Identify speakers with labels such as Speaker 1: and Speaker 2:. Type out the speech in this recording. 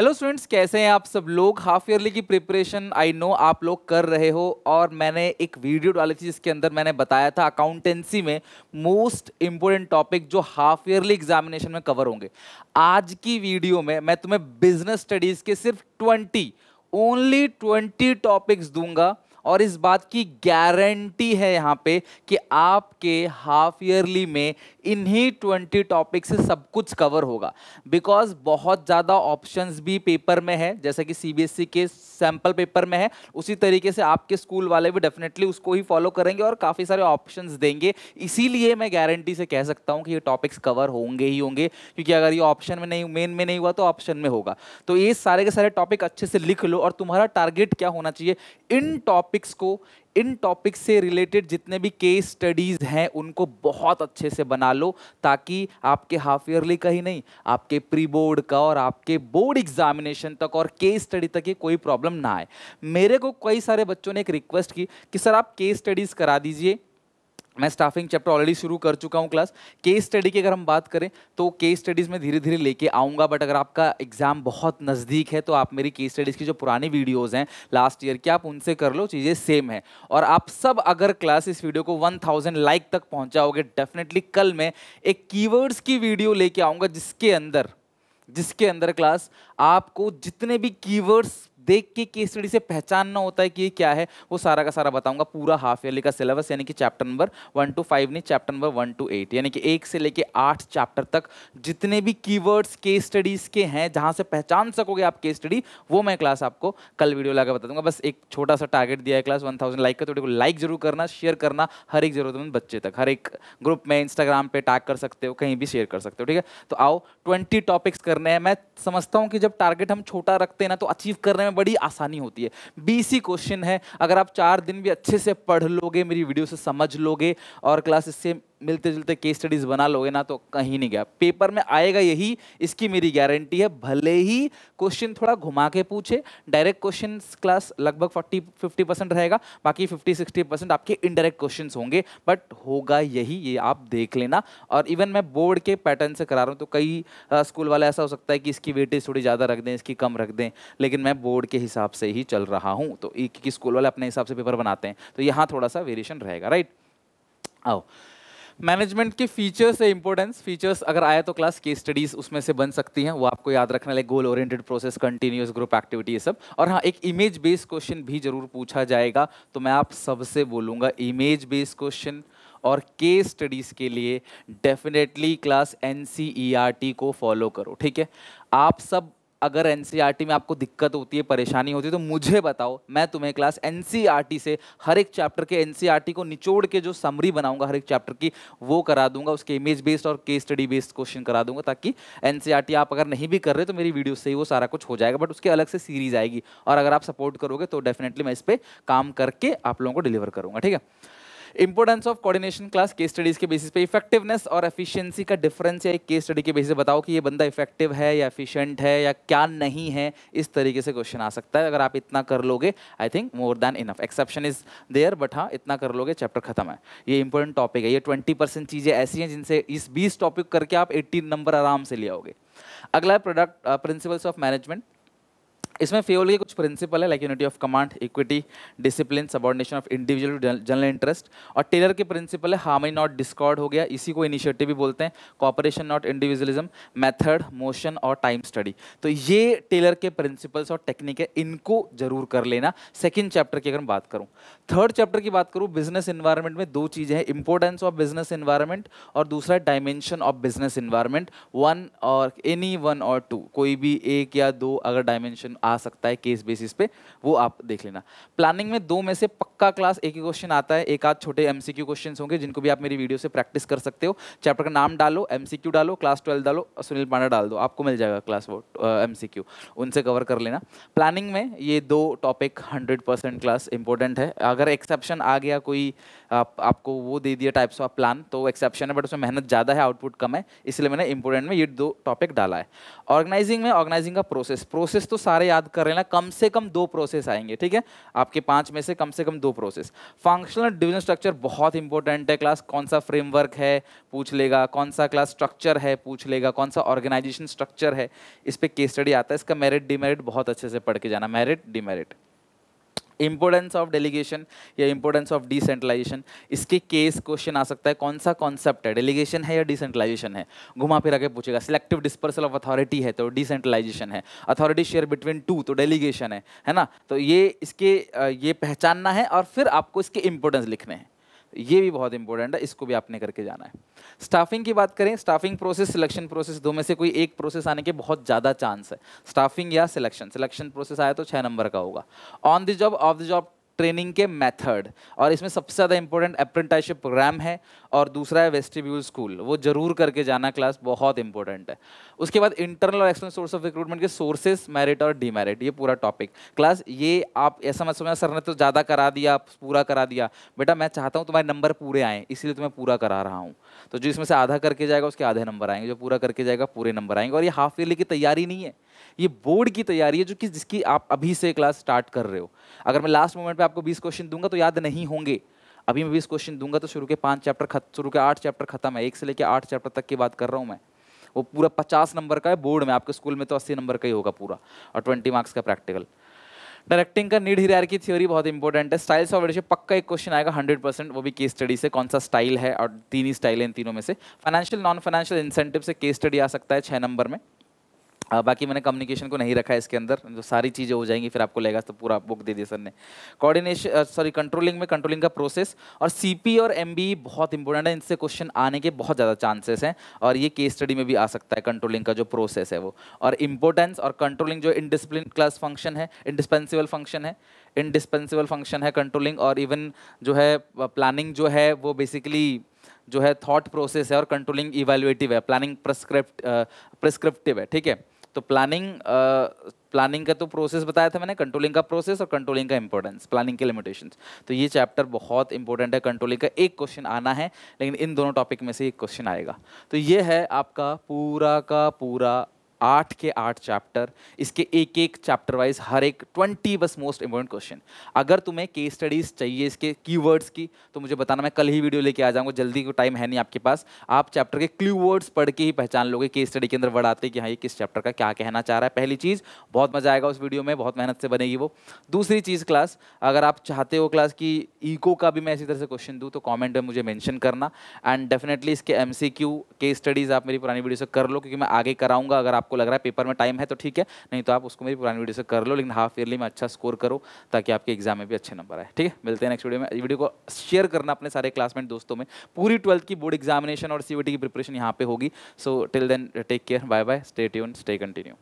Speaker 1: hello students कैसे हैं आप सब लोग हाफ ईयरली की प्रिपरेशन आई नो आप लोग कर रहे हो और मैंने एक वीडियो डाली थी जिसके अंदर मैंने बताया था अकाउंटेंसी में मोस्ट इम्पोर्टेंट टॉपिक जो हाफ ईयरली एग्जामिनेशन में कवर होंगे आज की वीडियो में मैं तुम्हें बिजनेस स्टडीज़ के सिर्फ ट्वेंटी ओनली ट्वेंटी टॉपिक्स दूंगा और इस बात की गारंटी है यहाँ पे कि आपके हाफ ईयरली में इन्हीं ट्वेंटी टॉपिक से सब कुछ कवर होगा बिकॉज बहुत ज़्यादा ऑप्शंस भी पेपर में है जैसे कि सीबीएसई e के सैम्पल पेपर में है उसी तरीके से आपके स्कूल वाले भी डेफिनेटली उसको ही फॉलो करेंगे और काफ़ी सारे ऑप्शंस देंगे इसीलिए मैं गारंटी से कह सकता हूँ कि ये टॉपिक्स कवर होंगे ही होंगे क्योंकि अगर ये ऑप्शन में नहीं मेन में नहीं हुआ तो ऑप्शन में होगा तो ये सारे के सारे टॉपिक अच्छे से लिख लो और तुम्हारा टारगेट क्या होना चाहिए इन टॉपिक्स को इन टॉपिक से रिलेटेड जितने भी केस स्टडीज़ हैं उनको बहुत अच्छे से बना लो ताकि आपके हाफ ईयरली का ही नहीं आपके प्री बोर्ड का और आपके बोर्ड एग्जामिनेशन तक और केस स्टडी तक ये कोई प्रॉब्लम ना आए मेरे को कई सारे बच्चों ने एक रिक्वेस्ट की कि सर आप केस स्टडीज़ करा दीजिए मैं स्टाफिंग चैप्टर ऑलरेडी शुरू कर चुका हूँ क्लास केस स्टडी की अगर हम बात करें तो केस स्टडीज़ में धीरे धीरे लेके आऊँगा बट अगर आपका एग्जाम बहुत नज़दीक है तो आप मेरी केस स्टडीज़ की जो पुरानी वीडियोज़ हैं लास्ट ईयर की आप उनसे कर लो चीज़ें सेम है और आप सब अगर क्लास इस वीडियो को वन लाइक तक पहुँचाओगे डेफिनेटली कल मैं एक कीवर्ड्स की वीडियो लेके आऊँगा जिसके अंदर जिसके अंदर क्लास आपको जितने भी कीवर्ड्स देख के केस स्टडी से पहचानना होता है कि ये क्या है वो सारा का सारा बताऊंगा पूरा हाफ ईयरली का सिलेबस यानी कि chapter number one two five नहीं chapter number one two eight यानी कि एक से लेके आठ चैप्टर तक जितने भी कीवर्ड्स केस स्टडीज़ के हैं जहाँ से पहचान सकोगे आप केस स्टडी वो मैं क्लास आपको कल वीडियो लगा बता दूंगा बस एक छोटा सा टारगेट दिया है क्लास वन थाउजेंड लाइक का तो को लाइक जरूर करना शेयर करना हर एक जरूरतमंद बच्चे तक हर एक ग्रुप में इंस्टाग्राम पर टैग कर सकते हो कहीं भी शेयर कर सकते हो ठीक है तो आओ ट्वेंटी टॉपिक्स करने हैं मैं समझता हूँ कि जब टारगेट हम छोटा रखते हैं ना तो अचीव करने में बड़ी आसानी होती है बीसी क्वेश्चन है अगर आप चार दिन भी अच्छे से पढ़ लोगे मेरी वीडियो से समझ लोगे और क्लास इससे मिलते जुलते केस स्टडीज बना लोगे ना तो कहीं नहीं गया पेपर में आएगा यही इसकी मेरी गारंटी है भले ही क्वेश्चन थोड़ा घुमा के पूछे डायरेक्ट क्वेश्चन क्लास लगभग फोर्टी फिफ्टी परसेंट रहेगा बाकी फिफ्टी सिक्सटी परसेंट आपके इनडायरेक्ट क्वेश्चन होंगे बट होगा यही ये आप देख लेना और इवन मैं बोर्ड के पैटर्न से करा रहा हूँ तो कई स्कूल वाला ऐसा हो सकता है कि इसकी वेटेज थोड़ी ज़्यादा रख दें इसकी कम रख दें लेकिन मैं बोर्ड के हिसाब से ही चल रहा हूँ तो एक स्कूल वाले अपने हिसाब से पेपर बनाते हैं तो यहाँ थोड़ा सा वेरिएशन रहेगा राइट आओ मैनेजमेंट के फीचर्स है इंपॉर्टेंस फीचर्स अगर आया तो क्लास केस स्टडीज उसमें से बन सकती हैं वो आपको याद रखना लगे goal oriented process continuous group activity ये सब और हाँ एक इमेज बेस्ड क्वेश्चन भी जरूर पूछा जाएगा तो मैं आप सबसे बोलूँगा इमेज बेस्ड क्वेश्चन और केस स्टडीज़ के लिए डेफिनेटली क्लास एन को फॉलो करो ठीक है आप सब अगर एन e में आपको दिक्कत होती है परेशानी होती है तो मुझे बताओ मैं तुम्हें क्लास एन e से हर एक चैप्टर के एन e को निचोड़ के जो समरी बनाऊंगा हर एक चैप्टर की वो करा दूंगा उसके इमेज बेस्ड और केस स्टडी बेस्ड क्वेश्चन करा दूंगा ताकि एन आप अगर नहीं भी कर रहे तो मेरी वीडियो से ही वो सारा कुछ हो जाएगा बट उसके अलग से सीरीज आएगी और अगर आप सपोर्ट करोगे तो डेफिनेटली मैं इस पर काम करके आप लोगों को डिलीवर करूँगा ठीक है importance of coordination class case studies के बेसिस पे इफेक्टिवनेस और एफिशिएंसी का डिफरेंस या एक केस स्टडी के बेसिस पे बताओ कि ये बंदा इफेक्टिव है या एफिशिएंट है या क्या नहीं है इस तरीके से क्वेश्चन आ सकता है अगर आप इतना कर लोगे I think more than enough exception is there but हाँ इतना कर लोगे चैप्टर खत्म है ये इंपॉर्टेंट टॉपिक है ये ट्वेंटी परसेंट चीज़ें ऐसी हैं जिनसे इस बीस टॉपिक करके आप एट्टीन नंबर आराम से ले आओगे अगला है प्रोडक्ट प्रिंसिपल्स ऑफ मैनेजमेंट इसमें फेओल के कुछ प्रिंसिपल है like unity of command equity discipline subordination of individual general interest और टेलर के प्रिंसिपल है हार्मनी नॉट डिस्कॉर्ड हो गया इसी को इनिशिएटिव भी बोलते हैं cooperation not individualism method motion और टाइम स्टडी तो ये टेलर के प्रिंसिपल्स और टेक्निक है इनको जरूर कर लेना सेकेंड चैप्टर की अगर मैं बात करूँ थर्ड चैप्टर की बात करूँ बिजनेस इन्वायरमेंट में दो चीज़ें हैं इंपॉर्टेंस ऑफ बिजनेस इन्वायरमेंट और दूसरा dimension of business environment one और एनी वन और टू कोई भी एक या दो अगर डायमेंशन आ सकता है केस बेसिस पे वो आप देख लेना प्लानिंग में दो में से पक्का क्लास एक ही क्वेश्चन आता है एक आध छोटे एम सी होंगे जिनको भी आप मेरी वीडियो से प्रैक्टिस कर सकते हो चैप्टर का नाम डालो एम डालो क्लास ट्वेल्व डालो सुनील पांडा डाल दो आपको मिल जाएगा क्लास वो एम उनसे कवर कर लेना प्लानिंग में ये दो टॉपिक हंड्रेड क्लास इंपॉर्टेंट है अगर एक्सेप्शन आ गया कोई आप, आपको वो दे दिया टाइप्स ऑफ प्लान तो एक्सेप्शन है बट उसमें मेहनत ज़्यादा है आउटपुट कम है इसलिए मैंने इंपॉर्टेंट में ये दो टॉपिक डाला है ऑर्गेनाइजिंग में ऑर्गेनाइजिंग का प्रोसेस प्रोसेस तो सारे याद कर लेना कम से कम दो प्रोसेस आएंगे ठीक है आपके पांच में से कम से कम दो प्रोसेस फंक्शनल डिविजन स्ट्रक्चर बहुत इंपॉर्टेंट है क्लास कौन सा फ्रेमवर्क है पूछ लेगा कौन सा क्लास स्ट्रक्चर है पूछ लेगा कौन सा ऑर्गेनाइजेशन स्ट्रक्चर है इस पर केस स्टडी आता है इसका मेरिट डिमेरिट बहुत अच्छे से पढ़ के जाना merit demerit importance of delegation या इम्पोर्टेंस ऑफ डिसेंट्रलाइजेशन इसके केस क्वेश्चन आ सकता है कौन सा कॉन्सेप्ट है डेलीगेशन है या डिसेंट्रलाइजेशन है घुमा फिर आगे पूछेगा सिलेक्टिव डिस्पर्सल ऑफ अथॉरिटी है तो डिसेंट्रलाइजेशन है अथॉरिटी शेयर बिटवीन टू तो डेलीगेशन है है ना तो ये इसके ये पहचानना है और फिर आपको इसके इम्पोर्टेंस लिखने हैं ये भी बहुत इंपॉर्टेंट है इसको भी आपने करके जाना है स्टाफिंग की बात करें स्टाफिंग प्रोसेस सिलेक्शन प्रोसेस दो में से कोई एक प्रोसेस आने के बहुत ज़्यादा चांस है स्टाफिंग या सिलेक्शन सिलेक्शन प्रोसेस आया तो छः नंबर का होगा on the job off the job training के मेथड और इसमें सबसे ज़्यादा इंपॉर्टेंट अप्रेंटाइशिप प्रोग्राम है और दूसरा है वेस्टिब्यूल स्कूल वो जरूर करके जाना क्लास बहुत इंपॉर्टेंट है उसके बाद इंटरनल और एक्सटर्नल सोर्स ऑफ रिक्रूटमेंट के सोर्सेस मेरिट और डीमेरिट ये पूरा टॉपिक क्लास ये आप ऐसा मत समझना सर ने तो ज़्यादा करा दिया पूरा करा दिया बेटा मैं चाहता हूँ तुम्हारे नंबर पूरे आएँ इसीलिए तुम्हें तो पूरा करा रहा हूँ तो जो इसमें से आधा करके जाएगा उसके आधे नंबर आएंगे जो पूरा करके जाएगा पूरे नंबर आएंगे और ये हाफ ईयरली की तैयारी नहीं है ये बोर्ड की तैयारी है जो कि जिसकी आप अभी से क्लास स्टार्ट कर रहे हो अगर मैं लास्ट मोमेंट पे आपको 20 क्वेश्चन दूंगा तो याद नहीं होंगे अभी मैं 20 क्वेश्चन दूंगा तो शुरू के पाँच चैप्टर खत शुरू के आठ चैप्टर खत्म है एक से लेकर आठ चैप्टर तक की बात कर रहा हूँ मैं वो पूरा पचास नंबर का है बोर्ड में आपके स्कूल में तो अस्सी नंबर का ही होगा पूरा और ट्वेंटी मार्क्स का प्रैक्टिकल डायरेक्टिंग का नीड हिरार की थ्योरी बहुत इंपॉर्टेंट है स्टाइल्स ऑफ एडिशन पक्का एक क्वेश्चन आएगा हंड्रेड परसेंट वो भी केस स्टडी से कौन सा स्टाइल है और तीन ही स्टाइल है इन तीनों में से फाइनेंशियल नॉन फाइनेंशियल इंसेंटिव से केस स्टडी आ सकता है छः नंबर में बाकी मैंने कम्युनिकेशन को नहीं रखा है इसके अंदर जो सारी चीज़ें हो जाएंगी फिर आपको लगेगा तो पूरा बुक दे दिया सर ने कोऑर्डिनेशन सॉरी कंट्रोलिंग में कंट्रोलिंग का प्रोसेस और सीपी और एम बहुत इंपॉर्टेंट है इनसे क्वेश्चन आने के बहुत ज़्यादा चांसेस हैं और ये केस स्टडी में भी आ सकता है कंट्रोलिंग का जो प्रोसेस है वो और इंपॉर्टेंस और कंट्रोलिंग जो इनडिसिप्लिन क्लास फंक्शन है इनडिस्पेंसिबल फंक्शन है इनडिस्पेंसिबल फंक्शन है कंट्रोलिंग और इवन जो है प्लानिंग जो है वो बेसिकली जो है थॉट प्रोसेस है और कंट्रोलिंग इवेल्युएटिव है प्लानिंग प्रिस्क्रिप्ट प्रिस्क्रिप्टिव है ठीक है तो प्लानिंग प्लानिंग uh, का तो प्रोसेस बताया था मैंने कंट्रोलिंग का प्रोसेस और कंट्रोलिंग का इंपॉर्टेंस प्लानिंग के लिमिटेशन तो ये चैप्टर बहुत इंपॉर्टेंट है कंट्रोलिंग का एक क्वेश्चन आना है लेकिन इन दोनों टॉपिक में से एक क्वेश्चन आएगा तो ये है आपका पूरा का पूरा आठ के आठ चैप्टर इसके एक एक चैप्टर वाइज हर एक ट्वेंटी बस मोस्ट इंपॉर्टेंट क्वेश्चन अगर तुम्हें केस स्टडीज़ चाहिए इसके कीवर्ड्स की तो मुझे बताना मैं कल ही वीडियो लेके आ जाऊँगा जल्दी को टाइम है नहीं आपके पास आप चैप्टर के क्ल्यू वर्ड्स पढ़ के ही पहचान लोगे केस स्टडी के अंदर वर्ड आते कि हाँ ये किस चैप्टर का क्या कहना चाह रहा है पहली चीज़ बहुत मज़ा आएगा उस वीडियो में बहुत मेहनत से बनेगी वो दूसरी चीज़ क्लास अगर आप चाहते हो क्लास की ईको का भी मैं इसी तरह से क्वेश्चन दूँ तो कॉमेंट में मुझे मैंशन करना एंड डेफिनेटली इसके M C Q case studies आप मेरी पुरानी वीडियो से कर लो क्योंकि मैं आगे कराऊँगा अगर आप आपको लग रहा है पेपर में टाइम है तो ठीक है नहीं तो आप उसको मेरी पुरानी वीडियो से कर लो लेकिन हाफ ईयरली में अच्छा स्कोर करो ताकि आपके एग्जाम में भी अच्छे नंबर आए ठीक है मिलते हैं नेक्स्ट वीडियो में वीडियो को शेयर करना अपने सारे क्लासमेट दोस्तों में पूरी ट्वेल्थ की बोर्ड एग्जामिनेशन और सी की प्रिपरेशन यहाँ पे होगी so till then take care bye bye stay tune stay continue